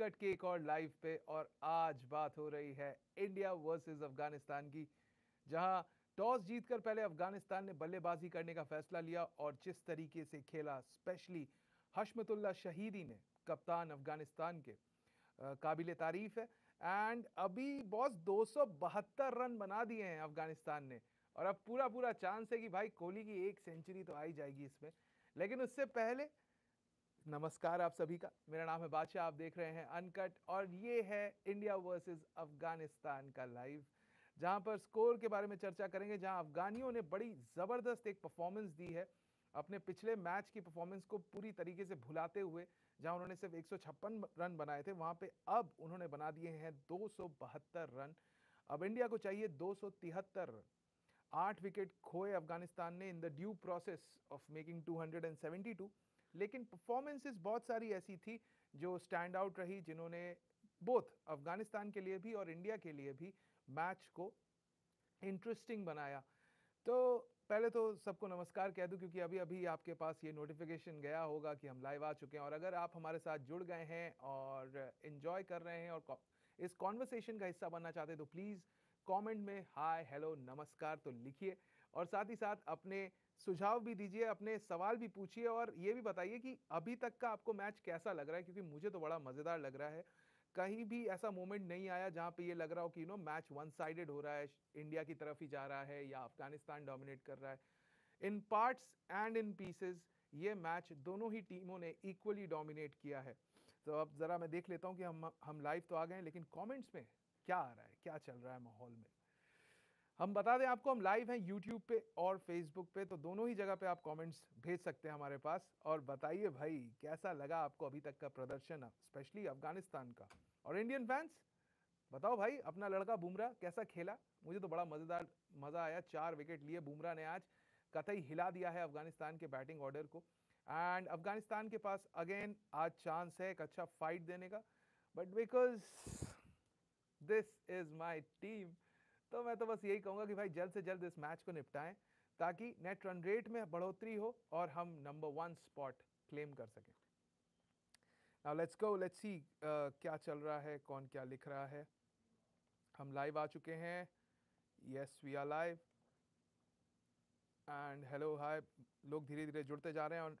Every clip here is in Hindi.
वेंकट के एक और लाइव पे और आज बात हो रही है इंडिया वर्सेस अफगानिस्तान की जहां टॉस जीतकर पहले अफगानिस्तान ने बल्लेबाजी करने का फैसला लिया और जिस तरीके से खेला स्पेशली हशमतुल्ला शहीदी ने कप्तान अफगानिस्तान के काबिल तारीफ है एंड अभी बॉस दो रन बना दिए हैं अफगानिस्तान ने और अब पूरा पूरा चांस है कि भाई कोहली की एक सेंचुरी तो आई जाएगी इसमें लेकिन उससे पहले नमस्कार आप सभी का मेरा नाम है बादशाह आप देख रहे हैं अनकट और ये है इंडिया वर्सेस अफगानिस्तान का लाइव जहां पर स्कोर के बारे में चर्चा करेंगे जहां अफगानियों ने बड़ी ज़बरदस्त एक परफॉर्मेंस दी है अपने पिछले मैच की परफॉर्मेंस को पूरी तरीके से भुलाते हुए जहां उन्होंने सिर्फ एक रन बनाए थे वहां पे अब उन्होंने बना दिए हैं दो रन अब इंडिया को चाहिए दो रन आठ विकेट खोए अफगानिस्तान ने in the due process of making 272 लेकिन परफॉर्मेंसेस बहुत सारी ऐसी थी जो स्टैंड आउट रही जिन्होंने बोथ अफगानिस्तान के लिए भी और इंडिया के लिए भी मैच को इंटरेस्टिंग बनाया तो पहले तो सबको नमस्कार कह दूं क्योंकि अभी अभी आपके पास ये नोटिफिकेशन गया होगा कि हम लाइव आ चुके हैं और अगर आप हमारे साथ जुड़ गए हैं और इन्जॉय कर रहे हैं और इस कॉन्वर्सेशन का हिस्सा बनना चाहते हैं तो प्लीज़ कमेंट में हाय हेलो नमस्कार तो लिखिए और साथ ही साथ अपने सुझाव भी दीजिए अपने सवाल भी पूछिए और ये भी बताइए कि अभी तक का आपको मैच कैसा लग रहा है क्योंकि मुझे तो बड़ा मज़ेदार लग रहा है कहीं भी ऐसा मोमेंट नहीं आया जहां पे ये लग रहा हो कि you know match one sided हो रहा है इंडिया की तरफ ही जा रहा है या अफगानिस्तान डोमिनेट कर रहा है in parts and in pieces ये मैच दोनों ही टीमों ने इक्वली डोमिनेट किया है तो अब ज़रा मैं देख लेता हूँ कि हम हम लाइव तो आ गए हैं लेकिन कॉमेंट्स में क्या आ रहा है क्या चल रहा है माहौल में हम बता दें आपको हम लाइव हैं यूट्यूब पे और फेसबुक पे तो दोनों ही जगह पे आप कमेंट्स भेज सकते हैं हमारे पास और बताइए भाई कैसा लगा आपको अभी तक का प्रदर्शन स्पेशली अफगानिस्तान का और इंडियन फैंस बताओ भाई अपना लड़का बुमराह कैसा खेला मुझे तो बड़ा मज़ेदार मज़ा आया चार विकेट लिए बुमराह ने आज कतई हिला दिया है अफगानिस्तान के बैटिंग ऑर्डर को एंड अफगानिस्तान के पास अगेन आज चांस है एक अच्छा फाइट देने का but because this is my team तो मैं तो बस यही कहूंगा कि भाई जल्द से जल्द इस मैच को निपटाएं ताकि नेट रन रेट में बढ़ोतरी हो और हम नंबर वन स्पॉट क्लेम कर सकें now let's go let's see क्या चल रहा है कौन क्या लिख रहा है हम लाइव आ चुके हैं yes we are live and hello hi लोग धीरे धीरे जुड़ते जा रहे हैं और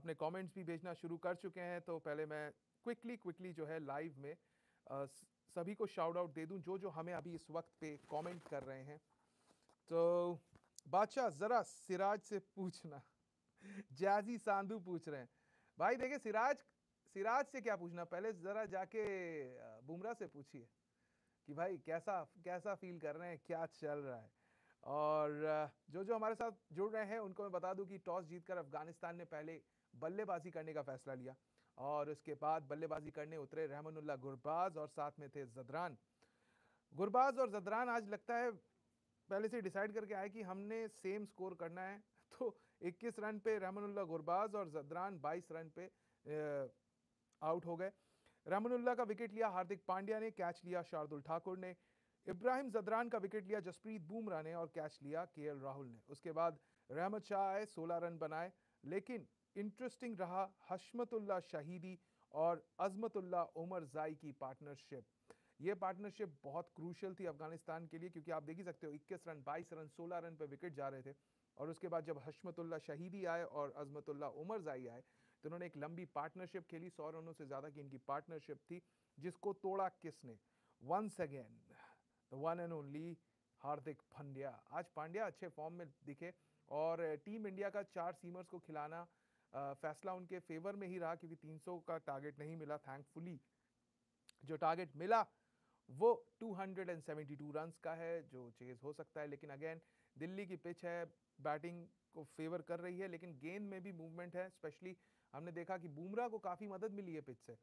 अपने कमेंट्स भी भेजना शुरू कर चुके हैं तो पहले मैं क्विकली क्विकली जो है लाइव में uh, सभी को शाउट आउट दे दूं जो जो हमें अभी इस वक्त पे कमेंट कर रहे हैं तो बादशाह ज़रा सिराज से पूछना जैजी सांधु पूछ रहे हैं भाई देखे सिराज सिराज से क्या पूछना पहले ज़रा जाके बुमराह से पूछिए कि भाई कैसा कैसा फील कर रहे हैं क्या चल रहा है और जो जो हमारे साथ जुड़ रहे हैं उनको मैं बता दूं कि टॉस जीतकर अफगानिस्तान ने पहले बल्लेबाजी करने का फैसला लिया और उसके बाद बल्लेबाजी करने उतरे रहमानुल्ला गुरबाज और साथ में थे जदरान गुरबाज और जदरान आज लगता है पहले से डिसाइड करके आए कि हमने सेम स्कोर करना है तो 21 रन पे रहमानुल्ला गुरबाज और जदरान 22 रन पे आउट हो गए रहमानुल्ला का विकेट लिया हार्दिक पांड्या ने कैच लिया शार्दुल ठाकुर ने इब्राहिम जदरान का विकेट लिया जसप्रीत बुमराह ने और कैच लिया के राहुल ने उसके बाद रहमत शाह आए सोलह रन बनाए लेकिन इंटरेस्टिंग रहा हशमतुल्ला शहीदी और अजमतुल्ला उमर जाई की पार्टनरशिप ये पार्टनरशिप बहुत क्रूशल थी अफगानिस्तान के लिए क्योंकि आप देख ही सकते हो 21 रन 22 रन 16 रन पर विकेट जा रहे थे और उसके बाद जब हशमतुल्ला शहीदी आए और अजमतुल्ला उमर जाई आए तो उन्होंने एक लंबी पार्टनरशिप खेली सौ रनों से ज़्यादा की इनकी पार्टनरशिप थी जिसको तोड़ा किसने once again the one and only Hardik Pandya आज पांड्या अच्छे फॉर्म में दिखे और टीम इंडिया का चार सीमर्स को खिलाना फैसला उनके फेवर में ही रहा क्योंकि 300 का टारगेट नहीं मिला थैंकफुली जो टारगेट मिला वो 272 रन्स का है जो चेज हो सकता है लेकिन अगेन दिल्ली की पिच है बैटिंग को फेवर कर रही है लेकिन गेंद में भी मूवमेंट है स्पेशली हमने देखा कि बुमराह को काफ़ी मदद मिली है पिच से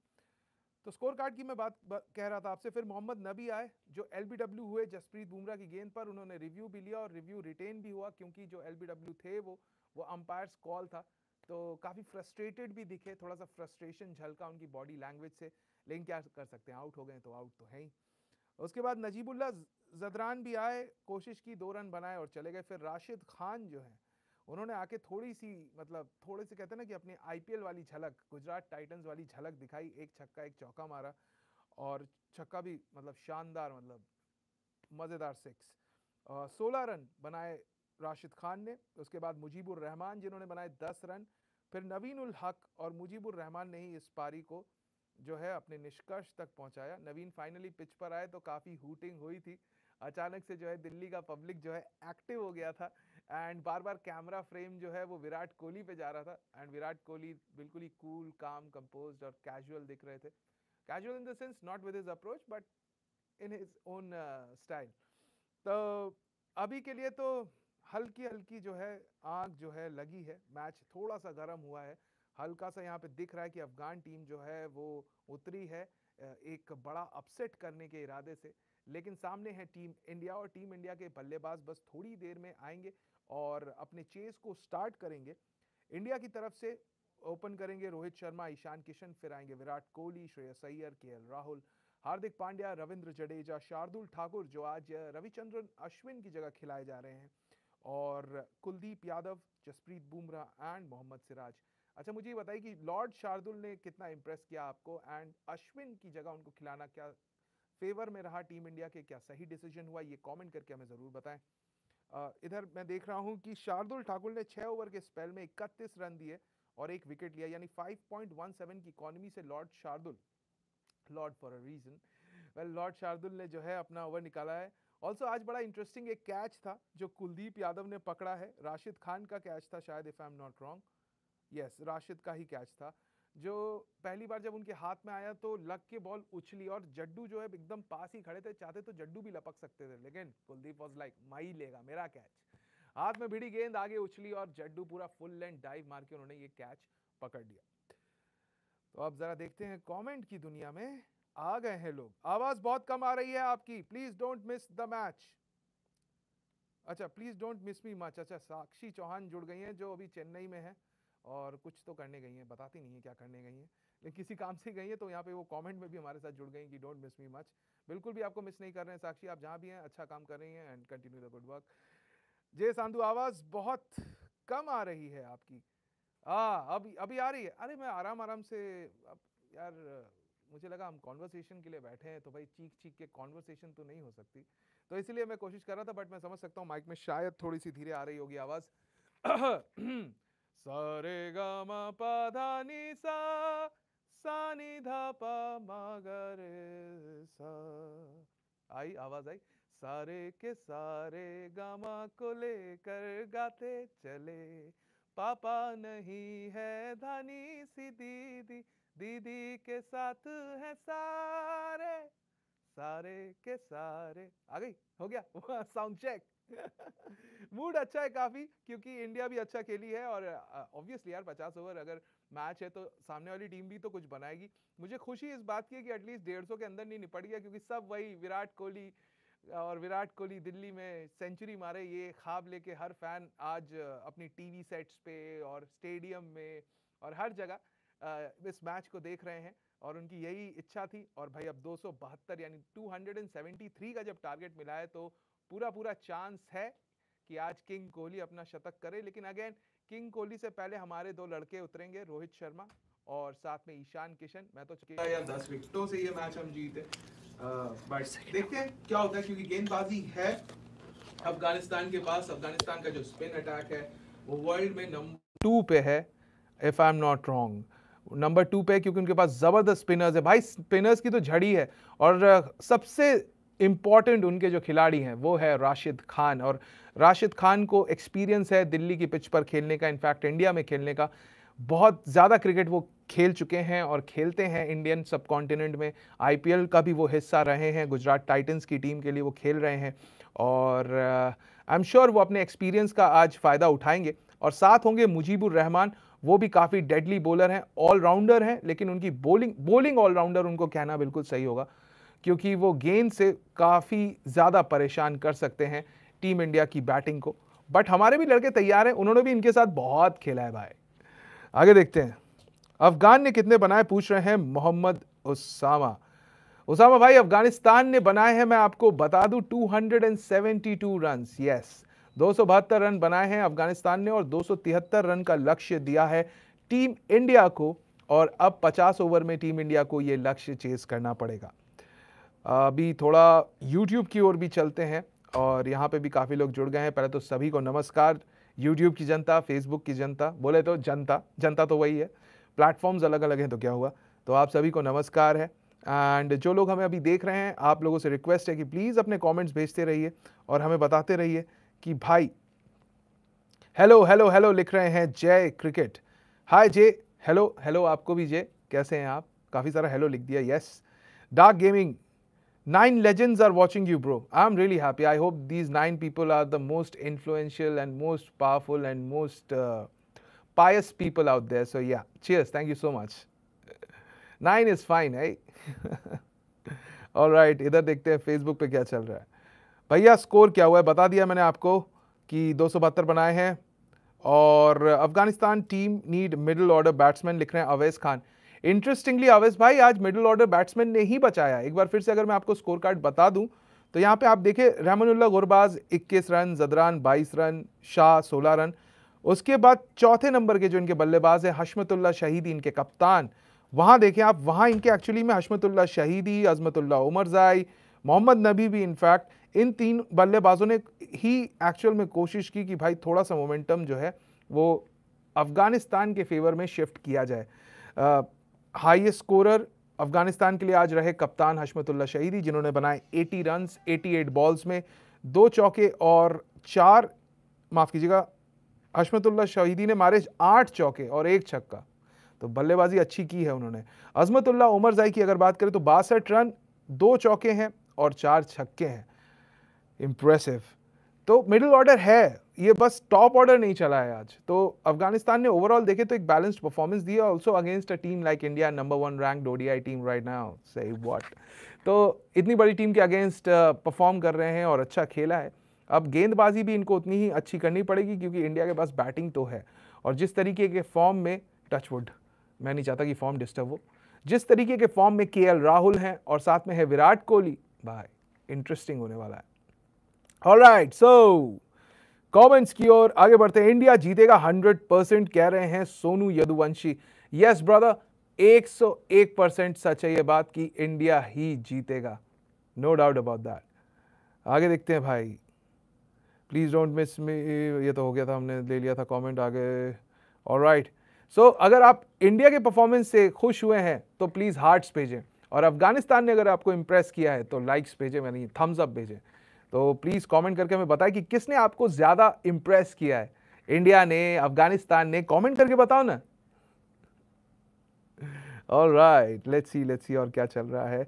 तो स्कोर कार्ड की मैं बात कह रहा था आपसे फिर मोहम्मद नबी आए जो एल हुए जसप्रीत बुमराह की गेंद पर उन्होंने रिव्यू भी लिया और रिव्यू रिटेन भी हुआ क्योंकि जो एल थे वो वो अंपायर्स कॉल था तो काफ़ी फ्रस्ट्रेटेड भी दिखे थोड़ा सा फ्रस्ट्रेशन झलका उनकी बॉडी लैंग्वेज से लेकिन क्या कर सकते हैं आउट हो गए तो आउट तो है ही उसके बाद नजीबुल्ला जदरान भी आए कोशिश की दो रन बनाए और चले गए फिर राशिद खान जो हैं उन्होंने आके थोड़ी सी मतलब थोड़े से कहते हैं ना कि अपनी आई वाली झलक गुजरात टाइटन्स वाली झलक दिखाई एक छक्का एक चौका मारा और छक्का भी मतलब शानदार मतलब मज़ेदार सिक्स सोलह रन बनाए राशिद खान ने उसके बाद मुजीबुर रहमान जिन्होंने बनाए दस रन फिर नवीन उल हक और मुजीबुर रहमान ने ही इस पारी को जो है अपने निष्कर्ष तक पहुंचाया नवीन फाइनली पिच पर आए तो काफ़ी हूटिंग हुई थी अचानक से जो है दिल्ली का पब्लिक जो है एक्टिव हो गया था एंड बार बार कैमरा फ्रेम जो है वो विराट कोहली पे जा रहा था एंड विराट कोहली बिल्कुल ही कूल काम कंपोज और कैजुअल दिख रहे थे casual in the sense not with his approach but in his own style तो अभी के लिए तो हल्की हल्की जो है आग जो है लगी है मैच थोड़ा सा गर्म हुआ है हल्का सा यहाँ पे दिख रहा है कि अफगान टीम जो है वो उतरी है एक बड़ा अपसेट करने के इरादे से लेकिन सामने है टीम इंडिया और टीम इंडिया के बल्लेबाज बस थोड़ी देर में आएंगे और अपने चेस को स्टार्ट करेंगे इंडिया की तरफ से ओपन करेंगे रोहित शर्मा ईशान किशन फिर आएंगे विराट कोहली श्रेयस अय्यर के राहुल हार्दिक पांड्या रविंद्र जडेजा शार्दुल ठाकुर जो आज रविचंद्रन अश्विन की जगह खिलाए जा रहे हैं और कुलदीप यादव जसप्रीत बुमराह एंड मोहम्मद सिराज अच्छा मुझे ये बताइए कि लॉर्ड शार्दुल ने कितना इम्प्रेस किया आपको एंड अश्विन की जगह उनको खिलाना क्या फेवर में रहा टीम इंडिया के क्या सही डिसीजन हुआ ये कमेंट करके हमें ज़रूर बताएं इधर मैं देख रहा हूं कि शार्दुल ठाकुर ने छः ओवर के स्पेल में इकतीस रन दिए और एक विकेट लिया यानी 5.17 की इकॉनमी से lord Shardul lord for a reason well lord Shardul ने जो है अपना ओवर निकाला है ऑल्सो आज बड़ा इंटरेस्टिंग एक कैच था जो कुलदीप यादव ने पकड़ा है राशिद खान का कैच था शायद if I am not wrong yes Rashid का ही कैच था जो पहली बार जब उनके हाथ में आया तो लग के बॉल उछली और जड्डू जो है एकदम पास ही खड़े थे चाहते तो जड्डू भी लपक सकते थे लेकिन कुलदीप वॉज लाइक माई लेगा मेरा कैच हाथ में भिड़ी गेंद आगे उछली और जड्डू पूरा फुल लेंथ डाइव मार के उन्होंने ये कैच पकड़ लिया तो अब जरा देखते हैं कमेंट की दुनिया में आ गए हैं लोग आवाज बहुत कम आ रही है आपकी please don't miss the match अच्छा please don't miss me much अच्छा साक्षी चौहान जुड़ गई हैं जो अभी चेन्नई में है और कुछ तो करने गई हैं बताती नहीं है क्या करने गई हैं लेकिन किसी काम से गई हैं तो यहाँ पे वो कमेंट में भी हमारे साथ जुड़ गई कि डोंट मिस मी मच बिल्कुल भी आपको मिस नहीं कर रहे हैं साक्षी आप जहाँ भी हैं अच्छा काम कर रही हैं and continue the good work Jai Sadhu आवाज़ बहुत कम आ रही है आपकी हाँ अभी अभी आ रही है अरे मैं आराम आराम से अब यार मुझे लगा हम कॉन्वर्सेशन के लिए बैठे हैं तो भाई चीख चीख के कॉन्वर्सेशन तो नहीं हो सकती तो इसलिए मैं कोशिश कर रहा था बट मैं समझ सकता हूँ माइक में शायद थोड़ी सी धीरे आ रही होगी आवाज़ सरे गी सा नी धा पा मा सा आई आवाज आई सारे के सारे गामा को लेकर गाते चले पापा नहीं है धानी सी दीदी दीदी के साथ है सारे सारे के सारे आ गई हो गया साउंड चेक मूड अच्छा है काफ़ी क्योंकि इंडिया भी अच्छा खेली है और ऑब्वियसली यार पचास ओवर अगर मैच है तो सामने वाली टीम भी तो कुछ बनाएगी मुझे खुशी इस बात की है कि एटलीस्ट डेढ़ सौ के अंदर नहीं निपट गया क्योंकि सब वही विराट कोहली और विराट कोहली दिल्ली में सेंचुरी मारे ये ख्वाब लेके हर फैन आज अपनी टीवी सेट्स पे और स्टेडियम में और हर जगह इस मैच को देख रहे हैं और उनकी यही इच्छा थी और भाई अब दो यानी 273 का जब टारगेट मिला है तो पूरा पूरा चांस है कि आज किंग कोहली अपना शतक करे लेकिन अगेन किंग कोहली से पहले हमारे दो लड़के उतरेंगे रोहित शर्मा और साथ में ईशान किशन मैं तो या दस विकेटों से ये मैच हम जीते बट देखते हैं क्या होता है क्योंकि गेंदबाजी है अफगानिस्तान के पास अफगानिस्तान का जो स्पिन अटैक है वो वर्ल्ड में नंबर टू पे है if I am not wrong number two पे क्योंकि उनके पास ज़बरदस्त स्पिनर्स है भाई स्पिनर्स की तो झड़ी है और सबसे इम्पॉर्टेंट उनके जो खिलाड़ी हैं वो है राशिद खान और राशिद खान को एक्सपीरियंस है दिल्ली की पिच पर खेलने का इनफैक्ट इंडिया में खेलने का बहुत ज़्यादा क्रिकेट वो खेल चुके हैं और खेलते हैं इंडियन सब कॉन्टिनेंट में आई का भी वो हिस्सा रहे हैं गुजरात टाइटन्स की टीम के लिए वो खेल रहे हैं और आई एम श्योर वो अपने एक्सपीरियंस का आज फ़ायदा उठाएंगे और साथ होंगे मुजीबुर रहमान वो भी काफ़ी डेडली बॉलर हैं ऑलराउंडर हैं लेकिन उनकी बॉलिंग बॉलिंग ऑलराउंडर उनको कहना बिल्कुल सही होगा क्योंकि वो गेंद से काफ़ी ज़्यादा परेशान कर सकते हैं टीम इंडिया की बैटिंग को बट हमारे भी लड़के तैयार हैं उन्होंने भी इनके साथ बहुत खेला है भाई आगे देखते हैं अफगान ने कितने बनाए पूछ रहे हैं मोहम्मद उसामा उसामा भाई अफगानिस्तान ने बनाए हैं मैं आपको बता दूं 272 रन्स यस दो रन बनाए हैं अफगानिस्तान ने और दो रन का लक्ष्य दिया है टीम इंडिया को और अब 50 ओवर में टीम इंडिया को ये लक्ष्य चेस करना पड़ेगा अभी थोड़ा यूट्यूब की ओर भी चलते हैं और यहाँ पे भी काफ़ी लोग जुड़ गए हैं पहले तो सभी को नमस्कार यूट्यूब की जनता फेसबुक की जनता बोले तो जनता जनता तो वही है प्लेटफॉर्म्स अलग अलग हैं तो क्या हुआ तो आप सभी को नमस्कार है एंड जो लोग हमें अभी देख रहे हैं आप लोगों से रिक्वेस्ट है कि प्लीज़ अपने कॉमेंट्स भेजते रहिए और हमें बताते रहिए कि भाई हेलो हेलो हेलो लिख रहे हैं Jai cricket hi J hello hello आपको भी जे कैसे हैं आप काफ़ी सारा हेलो लिख दिया yes dark gaming nine legends are watching you bro I am really happy I hope these nine people are the most influential and most powerful and most pious people out there so yeah cheers thank you so much nine is fine I all right इधर देखते हैं फेसबुक पे क्या चल रहा है भैया स्कोर क्या हुआ है बता दिया मैंने आपको कि दो बनाए हैं और Afghanistan team need middle order batsman लिख रहे हैं अवैस खान इंटरेस्टिंगली अवैस भाई आज मिडिल ऑर्डर बैट्समैन ने ही बचाया एक बार फिर से अगर मैं आपको स्कोर कार्ड बता दूं तो यहाँ पे आप देखे Rahmanullah Gurbaz 21 run Zadran 22 run Shah 16 run उसके बाद चौथे नंबर के जो इनके बल्लेबाज हैं हशमतुल्ला शहीदी इनके कप्तान वहाँ देखें आप वहाँ इनके एक्चुअली में हशमतुल्ला शहीदी अजमतुल्ला उमरजाई मोहम्मद नबी भी इनफैक्ट इन तीन बल्लेबाजों ने ही एक्चुअल में कोशिश की कि भाई थोड़ा सा मोमेंटम जो है वो अफ़गानिस्तान के फेवर में शिफ्ट किया जाए हाईएस्ट स्कोरर अफगानिस्तान के लिए आज रहे कप्तान हशमतुल्ला शहीदी जिन्होंने बनाए 80 रन 88 बॉल्स में दो चौके और चार माफ़ कीजिएगा हशमतुल्ला शहीदी ने मारे आठ चौके और एक छक्का तो बल्लेबाजी अच्छी की है उन्होंने अजमतुल्ला उमरजाई की अगर बात करें तो बासठ रन दो चौके हैं और चार छक्के हैं इम्प्रेसिव तो मिडिल ऑर्डर है ये बस टॉप ऑर्डर नहीं चला है आज तो अफगानिस्तान ने ओवरऑल देखे तो एक बैलेंस्ड परफॉर्मेंस दिया also against a team like India number one rank ODI team right now से व्हाट तो इतनी बड़ी टीम के अगेंस्ट परफॉर्म uh, कर रहे हैं और अच्छा खेला है अब गेंदबाजी भी इनको उतनी ही अच्छी करनी पड़ेगी क्योंकि इंडिया के पास बैटिंग तो है और जिस तरीके के फॉर्म में टचवुड मैं नहीं चाहता कि फॉर्म डिस्टर्ब हो जिस तरीके के फॉर्म में के राहुल हैं और साथ में है विराट कोहली भाई इंटरेस्टिंग होने वाला है ऑलराइट सो कमेंट्स की ओर आगे बढ़ते हैं इंडिया जीतेगा 100 परसेंट कह रहे हैं Sonu Yaduvanshi yes brother 101 percent सच है ये बात कि इंडिया ही जीतेगा नो डाउट अबाउट दैट आगे देखते हैं भाई प्लीज़ डोंट मिस मी ये तो हो गया था हमने ले लिया था कमेंट आगे ऑल राइट सो अगर आप इंडिया के परफॉर्मेंस से खुश हुए हैं तो प्लीज़ हार्ट्स भेजें और अफगानिस्तान ने अगर आपको इम्प्रेस किया है तो लाइक्स भेजें मैंने थम्स अप भेजें तो प्लीज़ कमेंट करके हमें बताएं कि किसने आपको ज़्यादा इम्प्रेस किया है इंडिया ने अफगानिस्तान ने कमेंट करके बताओ ना और right let's see let's see और क्या चल रहा है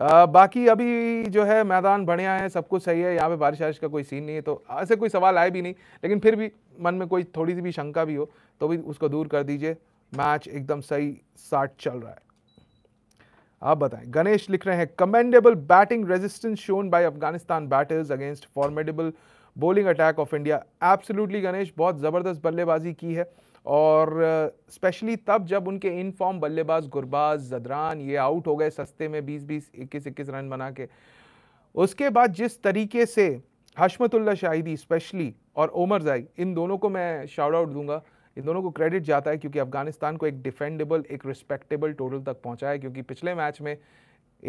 आ, बाकी अभी जो है मैदान बढ़िया है सब कुछ सही है यहाँ पे बारिश वारिश का कोई सीन नहीं है तो ऐसे कोई सवाल आए भी नहीं लेकिन फिर भी मन में कोई थोड़ी सी भी शंका भी हो तो भी उसको दूर कर दीजिए मैच एकदम सही साठ चल रहा है आप बताएं गणेश लिख रहे हैं commendable batting resistance shown by Afghanistan batters against formidable bowling attack of India absolutely Ganesh बहुत ज़बरदस्त बल्लेबाजी की है और स्पेशली uh, तब जब उनके इन फॉर्म बल्लेबाज गुरबाज जदरान ये आउट हो गए सस्ते में 20-20 इक्कीस इक्कीस रन बना के उसके बाद जिस तरीके से हशमतुल्ला शाहिदी स्पेशली और ओमर जाई इन दोनों को मैं शाउट आउट दूंगा इन दोनों को क्रेडिट जाता है क्योंकि अफगानिस्तान को एक डिफेंडेबल एक रिस्पेक्टेबल टोटल तक पहुँचा है क्योंकि पिछले मैच में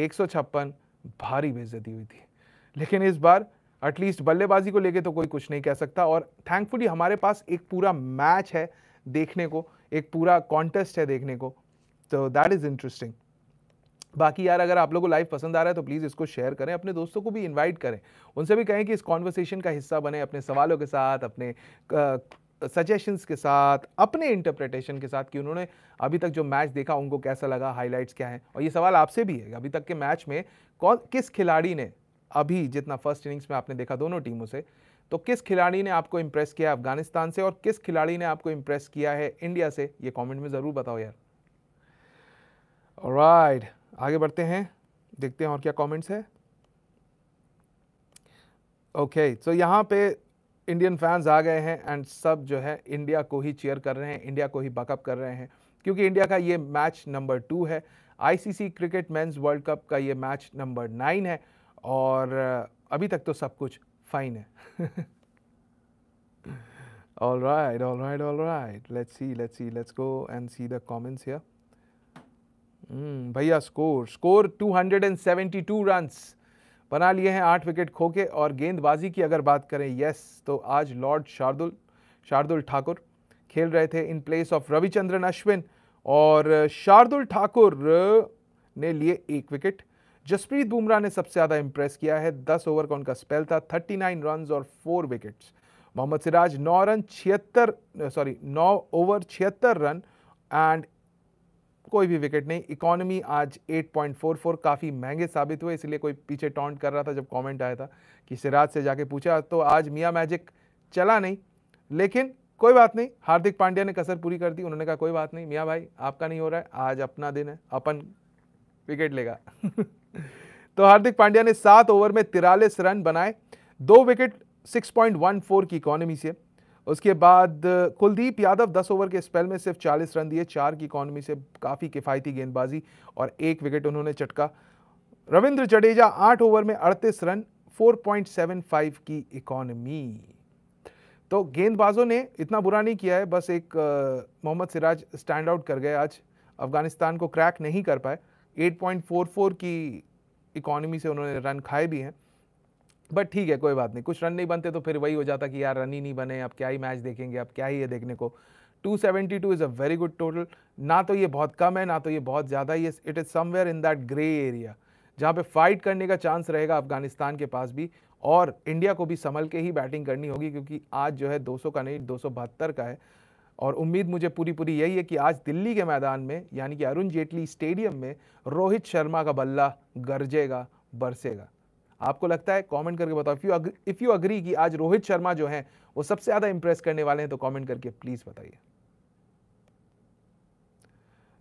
एक भारी बेजती हुई थी लेकिन इस बार एटलीस्ट बल्लेबाजी को लेके तो कोई कुछ नहीं कह सकता और थैंकफुली हमारे पास एक पूरा मैच है देखने को एक पूरा कॉन्टेस्ट है देखने को तो दैट इज़ इंटरेस्टिंग बाकी यार अगर आप लोगों को लाइव पसंद आ रहा है तो प्लीज़ इसको शेयर करें अपने दोस्तों को भी इनवाइट करें उनसे भी कहें कि इस कॉन्वर्सेशन का हिस्सा बने अपने सवालों के साथ अपने सजेशंस के साथ अपने इंटरप्रिटेशन के साथ कि उन्होंने अभी तक जो मैच देखा उनको कैसा लगा हाइलाइट्स क्या हैं और ये सवाल आपसे भी है अभी तक के मैच में कौन किस खिलाड़ी ने अभी जितना फर्स्ट इनिंग्स में आपने देखा दोनों टीमों से तो किस खिलाड़ी ने आपको इम्प्रेस किया अफगानिस्तान से और किस खिलाड़ी ने आपको इम्प्रेस किया है इंडिया से ये कॉमेंट में ज़रूर बताओ यार राइट right, आगे बढ़ते हैं देखते हैं और क्या कॉमेंट्स है ओके okay, सो so यहाँ पे इंडियन फैंस आ गए हैं एंड सब जो है इंडिया को ही चेयर कर रहे हैं इंडिया को ही बकअप कर रहे हैं क्योंकि इंडिया का ये मैच नंबर टू है ICC cricket men's world cup का ये मैच नंबर नाइन है और uh, अभी तक तो सब कुछ फाइन है all all right right all right let's see let's see let's go and see the and here hmm, भैया score score mm, hundred and seventy two runs बना लिए हैं आठ विकेट खोके और गेंदबाजी की अगर बात करें यस तो आज लॉर्ड शार्दुल शार्दुल ठाकुर खेल रहे थे in place of Ravichandran Ashwin और शार्दुल ठाकुर ने लिए एक विकेट जसप्रीत बुमराह ने सबसे ज़्यादा इंप्रेस किया है दस ओवर का उनका स्पेल था थर्टी नाइन रन और फोर विकेट्स मोहम्मद सिराज नौ रन छिहत्तर सॉरी नौ ओवर छिहत्तर रन एंड कोई भी विकेट नहीं इकोनॉमी आज 8.44 काफ़ी महंगे साबित हुए इसलिए कोई पीछे टॉन्ट कर रहा था जब कमेंट आया था कि सिराज से जाके पूछा तो आज मियाँ मैजिक चला नहीं लेकिन कोई बात नहीं हार्दिक पांड्या ने कसर पूरी कर दी उन्होंने कहा कोई बात नहीं मियाँ भाई आपका नहीं हो रहा है आज अपना दिन है अपन विकेट लेगा तो हार्दिक पांड्या ने सात ओवर में तिरालीस रन बनाए दो विकेट 6.14 की इकोनॉमी से उसके बाद कुलदीप यादव 10 ओवर के स्पेल में सिर्फ 40 रन दिए चार की इकॉनमी से काफ़ी किफ़ायती गेंदबाजी और एक विकेट उन्होंने चटका रविंद्र जडेजा आठ ओवर में 38 रन 4.75 की इकॉनमी तो गेंदबाजों ने इतना बुरा नहीं किया है बस एक मोहम्मद सिराज स्टैंड आउट कर गए आज अफगानिस्तान को क्रैक नहीं कर पाए 8.44 की इकॉनमी से उन्होंने रन खाए भी हैं बट ठीक है कोई बात नहीं कुछ रन नहीं बनते तो फिर वही हो जाता कि यार रन ही नहीं बने अब क्या ही मैच देखेंगे अब क्या ही है देखने को 272 is a very good total ना तो ये बहुत कम है ना तो ये बहुत ज़्यादा ये it is somewhere in that grey area जहाँ पे फाइट करने का चांस रहेगा अफगानिस्तान के पास भी और इंडिया को भी संभल के ही बैटिंग करनी होगी क्योंकि आज जो है 200 का नहीं दो का है और उम्मीद मुझे पूरी पूरी यही है कि आज दिल्ली के मैदान में यानी कि अरुण जेटली स्टेडियम में रोहित शर्मा का बल्ला गरजेगा बरसेगा आपको लगता है कमेंट करके बताओ इफ़ यू अग्री कि आज रोहित शर्मा जो हैं वो सबसे ज़्यादा इंप्रेस करने वाले हैं तो कमेंट करके प्लीज़ बताइए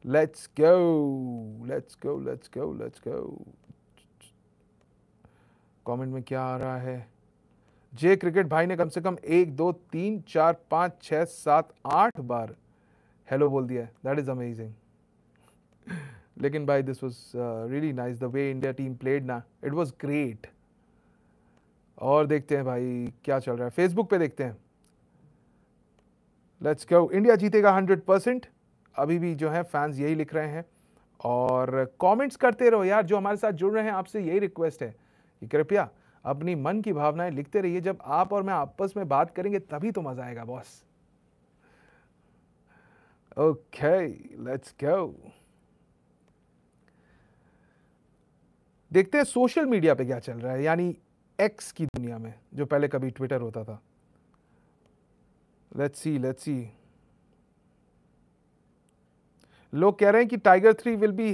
let's go let's go let's go let's go comment में क्या आ रहा है जे क्रिकेट भाई ने कम से कम एक दो तीन चार पाँच छः सात आठ बार हेलो बोल दिया दैट इज़ अमेजिंग लेकिन भाई this was really nice the way India team played ना इट वॉज ग्रेट और देखते हैं भाई क्या चल रहा है फेसबुक पे देखते हैं लेट्स गो इंडिया जीतेगा हंड्रेड परसेंट अभी भी जो है फैंस यही लिख रहे हैं और कमेंट्स करते रहो यार जो हमारे साथ जुड़ रहे हैं आपसे यही रिक्वेस्ट है कि कृपया अपनी मन की भावनाएं लिखते रहिए जब आप और मैं आपस में बात करेंगे तभी तो मज़ा आएगा बॉस ओके लेट्स गो देखते हैं सोशल मीडिया पे क्या चल रहा है यानी एक्स की दुनिया में जो पहले कभी ट्विटर होता था लेट्स सी लेट्स सी लोग कह रहे हैं कि tiger three will be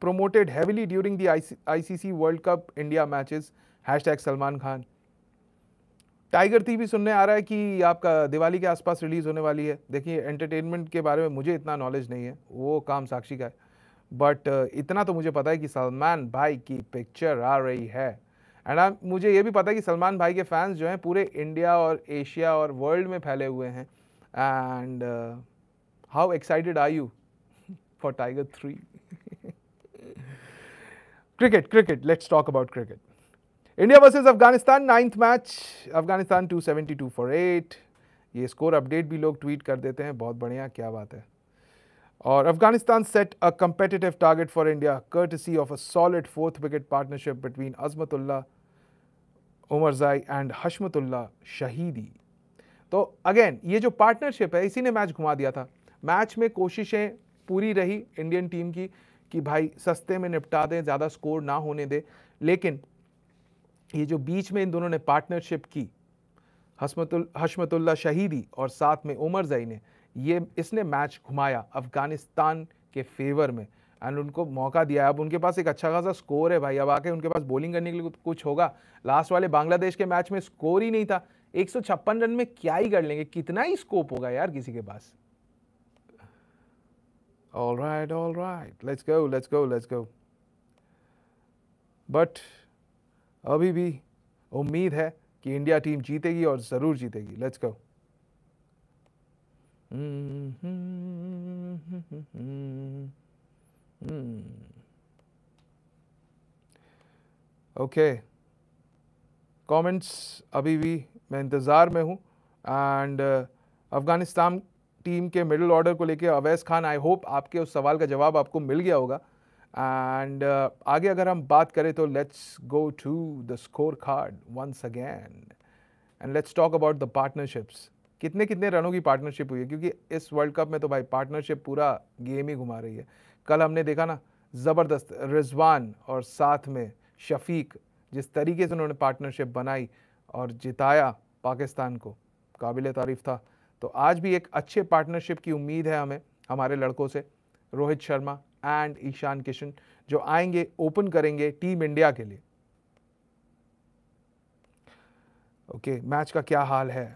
promoted heavily during the ICC world cup India matches hash Salman Khan tiger three भी सुनने आ रहा है कि आपका दिवाली के आसपास रिलीज़ होने वाली है देखिए एंटरटेनमेंट के बारे में मुझे इतना नॉलेज नहीं है वो काम साक्षी का है बट uh, इतना तो मुझे पता है कि सलमान भाई की पिक्चर आ रही है एंड मुझे ये भी पता है कि सलमान भाई के फैंस जो हैं पूरे इंडिया और एशिया और वर्ल्ड में फैले हुए हैं and how excited are you for tiger three cricket cricket let's talk about cricket India versus Afghanistan ninth match Afghanistan two four eight ये स्कोर अपडेट भी लोग ट्वीट कर देते हैं बहुत बढ़िया क्या बात है और Afghanistan set a competitive target for India courtesy of a solid fourth wicket partnership between Azmatullah Omarzai and Hashmatullah Shahidi तो अगेन ये जो पार्टनरशिप है इसी ने मैच घुमा दिया था मैच में कोशिशें पूरी रही इंडियन टीम की कि भाई सस्ते में निपटा दें ज़्यादा स्कोर ना होने दें लेकिन ये जो बीच में इन दोनों ने पार्टनरशिप की हसमतुल हशमतुल्ला शहीदी और साथ में उमर जई ने ये इसने मैच घुमाया अफ़गानिस्तान के फेवर में एंड उनको मौका दिया अब उनके पास एक अच्छा खासा स्कोर है भाई अब आके उनके पास बॉलिंग करने के लिए कुछ होगा लास्ट वाले बांग्लादेश के मैच में स्कोर ही नहीं था एक रन में क्या ही कर लेंगे कितना ही स्कोप होगा यार किसी के पास All right, all right. Let's go, let's go, let's go. But अभी भी उम्मीद है कि इंडिया टीम जीतेगी और ज़रूर जीतेगी let's go okay mm-hmm. Comments अभी भी मैं इंतज़ार में हूँ एंड uh, अफ़गानिस्तान टीम के मिडिल ऑर्डर को लेके अवैस खान आई होप आपके उस सवाल का जवाब आपको मिल गया होगा एंड uh, आगे अगर हम बात करें तो let's go to the score card once again and let's talk about the partnerships कितने कितने रनों की पार्टनरशिप हुई है क्योंकि इस वर्ल्ड कप में तो भाई पार्टनरशिप पूरा गेम ही घुमा रही है कल हमने देखा ना ज़बरदस्त रिजवान और साथ में शफीक जिस तरीके से उन्होंने पार्टनरशिप बनाई और जिताया पाकिस्तान को काबिल तारीफ था तो आज भी एक अच्छे पार्टनरशिप की उम्मीद है हमें हमारे लड़कों से रोहित शर्मा एंड ईशान किशन जो आएंगे ओपन करेंगे टीम इंडिया के लिए ओके okay, मैच का क्या हाल है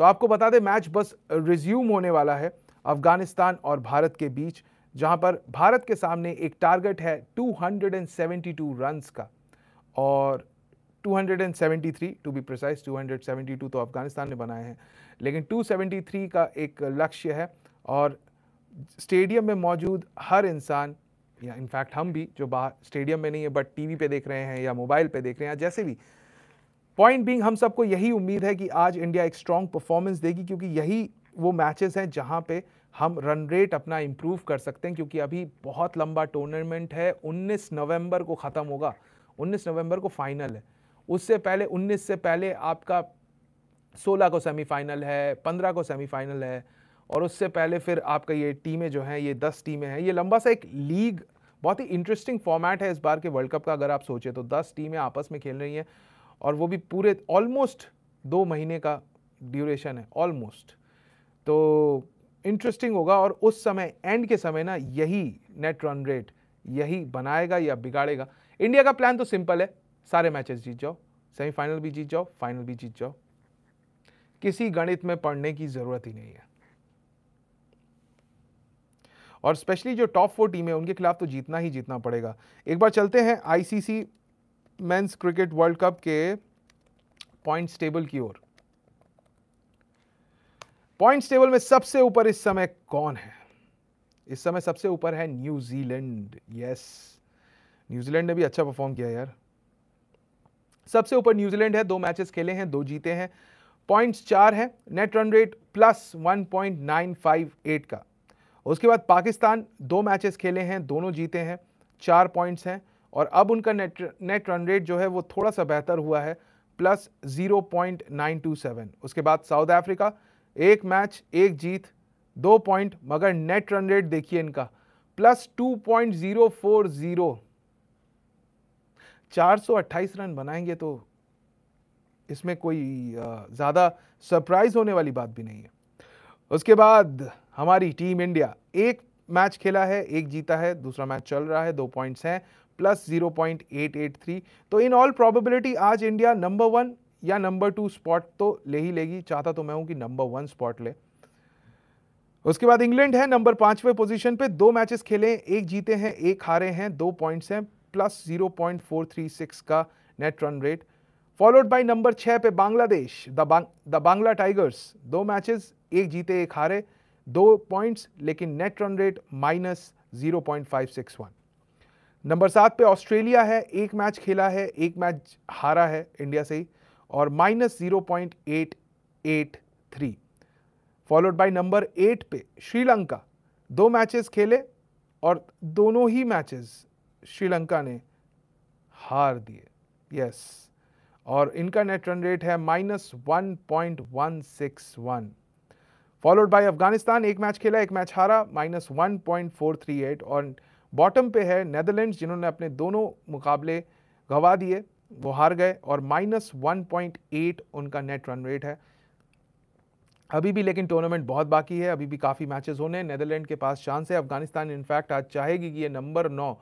तो आपको बता दें मैच बस रिज्यूम होने वाला है अफगानिस्तान और भारत के बीच जहां पर भारत के सामने एक टारगेट है 272 रन्स का और 273 टू बी प्रिसाइज 272 तो अफगानिस्तान ने बनाए हैं लेकिन 273 का एक लक्ष्य है और स्टेडियम में मौजूद हर इंसान या इनफैक्ट हम भी जो बाहर स्टेडियम में नहीं है बट टीवी पे देख रहे हैं या मोबाइल पे देख रहे हैं जैसे भी पॉइंट बींग हम सबको यही उम्मीद है कि आज इंडिया एक स्ट्रॉन्ग परफॉर्मेंस देगी क्योंकि यही वो मैचेस हैं जहां पे हम रन रेट अपना इम्प्रूव कर सकते हैं क्योंकि अभी बहुत लंबा टूर्नामेंट है 19 नवंबर को ख़त्म होगा 19 नवंबर को फाइनल है उससे पहले 19 से पहले आपका 16 को सेमीफाइनल है 15 को सेमीफाइनल है और उससे पहले फिर आपका ये टीमें जो हैं ये दस टीमें हैं ये लंबा सा एक लीग बहुत ही इंटरेस्टिंग फॉर्मेट है इस बार के वर्ल्ड कप का अगर आप सोचें तो दस टीमें आपस में खेल रही हैं और वो भी पूरे ऑलमोस्ट दो महीने का ड्यूरेशन है ऑलमोस्ट तो इंटरेस्टिंग होगा और उस समय एंड के समय ना यही नेट रन रेट यही बनाएगा या बिगाड़ेगा इंडिया का प्लान तो सिंपल है सारे मैचेस जीत जाओ सेमीफाइनल भी जीत जाओ फाइनल भी जीत जाओ किसी गणित में पढ़ने की ज़रूरत ही नहीं है और स्पेशली जो टॉप फोर टीम है उनके खिलाफ तो जीतना ही जीतना पड़ेगा एक बार चलते हैं ICC men's cricket world cup के पॉइंट्स टेबल की ओर पॉइंट्स टेबल में सबसे ऊपर इस समय कौन है इस समय सबसे ऊपर है न्यूजीलैंड यस न्यूजीलैंड ने भी अच्छा परफॉर्म किया यार सबसे ऊपर न्यूजीलैंड है दो मैचेस खेले हैं दो जीते हैं पॉइंट्स चार है नेट रन रेट प्लस 1.958 का उसके बाद पाकिस्तान दो मैचेस खेले हैं दोनों जीते हैं चार पॉइंट्स हैं और अब उनका नेट नेट रन रेट जो है वो थोड़ा सा बेहतर हुआ है प्लस 0.927 उसके बाद साउथ अफ्रीका एक मैच एक जीत दो पॉइंट मगर नेट रन रेट देखिए इनका प्लस 2.040 428 रन बनाएंगे तो इसमें कोई ज़्यादा सरप्राइज होने वाली बात भी नहीं है उसके बाद हमारी टीम इंडिया एक मैच खेला है एक जीता है दूसरा मैच चल रहा है दो पॉइंट्स हैं प्लस 0.883 तो इन ऑल प्रोबेबिलिटी आज इंडिया नंबर वन या नंबर टू स्पॉट तो ले ही लेगी चाहता तो मैं हूं कि नंबर वन स्पॉट ले उसके बाद इंग्लैंड है नंबर पांचवें पोजीशन पे दो मैचेस खेले एक जीते हैं एक हारे हैं दो पॉइंट्स हैं प्लस 0.436 का net run rate followed by number छः पे बांग्लादेश द बांग्ला टाइगर्स दो मैचेस एक जीते एक हारे दो पॉइंट्स लेकिन net run rate minus 0.561 number सात पे ऑस्ट्रेलिया है एक मैच खेला है एक मैच हारा है इंडिया से ही और minus zero point eight eight three followed by number eight पे श्रीलंका दो मैचेस खेले और दोनों ही मैचेस श्रीलंका ने हार दिए यस और इनका नेट रन रेट है minus one point one six one followed by Afghanistan एक मैच खेला एक मैच हारा minus one point four three eight और बॉटम पे है नेदरलैंड्स जिन्होंने अपने दोनों मुकाबले गवा दिए वो हार गए और माइनस वन पॉइंट एट उनका नेट रन रेट है अभी भी लेकिन टूर्नामेंट बहुत बाकी है अभी भी काफ़ी मैचेस होने हैं नैदरलैंड के पास चांस है अफगानिस्तान इनफैक्ट आज चाहेगी कि ये नंबर नौ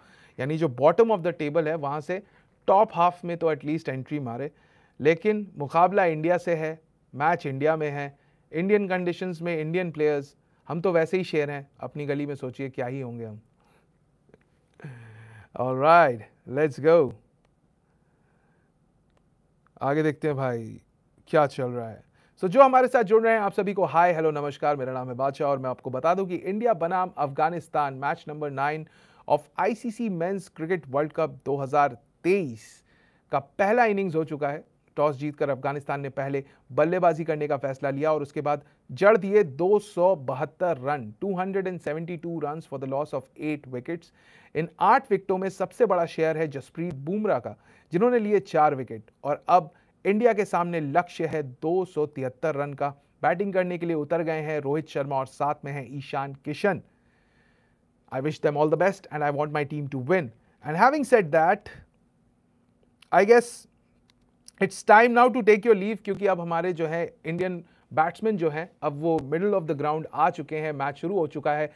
यानी जो बॉटम ऑफ द टेबल है वहाँ से टॉप हाफ में तो एटलीस्ट एंट्री मारे लेकिन मुकाबला इंडिया से है मैच इंडिया में है इंडियन कंडीशंस में इंडियन प्लेयर्स हम तो वैसे ही शेयर हैं अपनी गली में सोचिए क्या ही होंगे हम All right, let's go. आगे देखते हैं भाई क्या चल रहा है सो so, जो हमारे साथ जुड़ रहे हैं आप सभी को हाय हेलो नमस्कार मेरा नाम है बादशाह और मैं आपको बता दूं कि इंडिया बनाम Afghanistan match number nine of ICC men's cricket world cup 2023 का पहला इनिंग्स हो चुका है टॉस जीतकर अफगानिस्तान ने पहले बल्लेबाजी करने का फैसला लिया और उसके बाद जड़ दिए दो सौ बहत्तर रन two hundred and seventy two run for the loss of eight wickets इन आठ विकेटों में सबसे बड़ा शेयर है जसप्रीत बुमराह का जिन्होंने लिए चार विकेट और अब इंडिया के सामने लक्ष्य है दो सौ तिहत्तर रन का बैटिंग करने के लिए उतर गए हैं रोहित शर्मा और साथ में है Ishan Kishan I wish them all the best and I want my team to win and having set that I guess it's time now to take your leave क्योंकि अब हमारे जो है इंडियन बैट्समैन जो है अब वो मिडल ऑफ द ग्राउंड आ चुके हैं मैच शुरू हो चुका है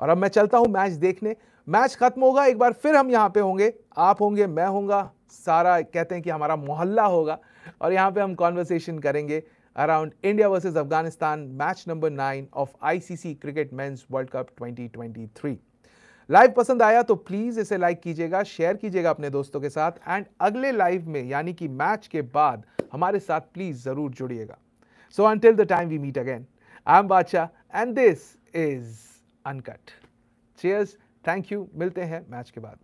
और अब मैं चलता हूँ मैच देखने मैच खत्म होगा एक बार फिर हम यहाँ पे होंगे आप होंगे मैं होंगे सारा कहते हैं कि हमारा मोहल्ला होगा और यहाँ पे हम कॉन्वर्सेशन करेंगे around India versus Afghanistan match number nine of I cricket men's world cup twenty live पसंद आया तो प्लीज़ इसे लाइक कीजिएगा शेयर कीजिएगा अपने दोस्तों के साथ एंड अगले लाइव में यानी कि मैच के बाद हमारे साथ प्लीज़ ज़रूर जुड़िएगा So until the time we meet again, I'm Bacha and this is Uncut. Cheers, thank you, milte match ke baad.